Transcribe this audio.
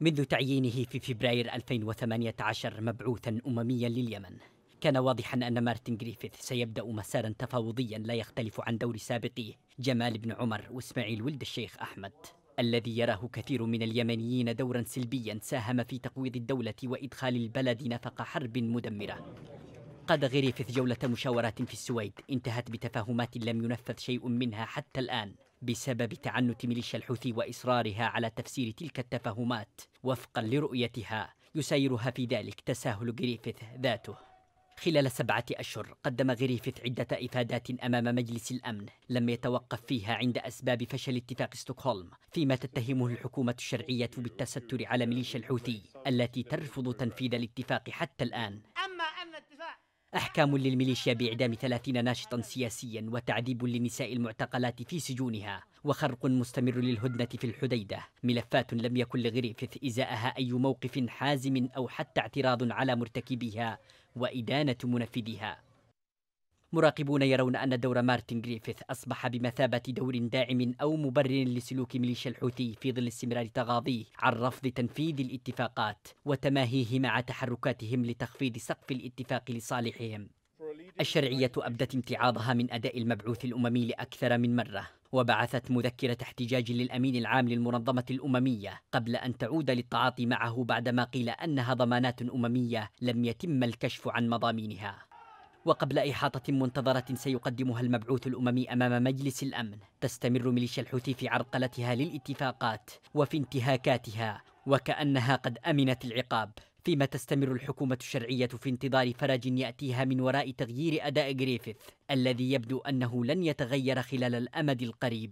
منذ تعيينه في فبراير 2018 مبعوثا أمميا لليمن كان واضحا أن مارتن جريفيث سيبدأ مسارا تفاوضيا لا يختلف عن دور سابقيه جمال بن عمر وإسماعيل ولد الشيخ أحمد الذي يراه كثير من اليمنيين دورا سلبيا ساهم في تقويض الدولة وإدخال البلد نفق حرب مدمرة قاد غريفث جولة مشاورات في السويد انتهت بتفاهمات لم ينفذ شيء منها حتى الآن بسبب تعنت ميليشيا الحوثي واصرارها على تفسير تلك التفاهمات وفقا لرؤيتها يسيرها في ذلك تساهل غريفيث ذاته خلال سبعة أشهر قدم غريفيث عدة إفادات أمام مجلس الأمن لم يتوقف فيها عند أسباب فشل اتفاق ستوكهولم فيما تتهمه الحكومة الشرعية بالتستر على ميليشيا الحوثي التي ترفض تنفيذ الاتفاق حتى الآن أحكام للميليشيا بإعدام ثلاثين ناشطا سياسيا وتعذيب لنساء المعتقلات في سجونها وخرق مستمر للهدنة في الحديدة ملفات لم يكن لغريفث إزاءها أي موقف حازم أو حتى اعتراض على مرتكبيها وإدانة منفذها مراقبون يرون أن دور مارتن جريفيث أصبح بمثابة دور داعم أو مبرر لسلوك ميليشيا الحوثي في ظل استمرار تغاضيه عن رفض تنفيذ الاتفاقات وتماهيه مع تحركاتهم لتخفيض سقف الاتفاق لصالحهم الشرعية أبدت امتعاضها من أداء المبعوث الأممي لأكثر من مرة وبعثت مذكرة احتجاج للأمين العام للمنظمة الأممية قبل أن تعود للتعاطي معه بعدما قيل أنها ضمانات أممية لم يتم الكشف عن مضامينها وقبل إحاطة منتظرة سيقدمها المبعوث الأممي أمام مجلس الأمن تستمر ميليشيا الحوثي في عرقلتها للاتفاقات وفي انتهاكاتها وكأنها قد أمنت العقاب فيما تستمر الحكومة الشرعية في انتظار فرج يأتيها من وراء تغيير أداء غريفيث الذي يبدو أنه لن يتغير خلال الأمد القريب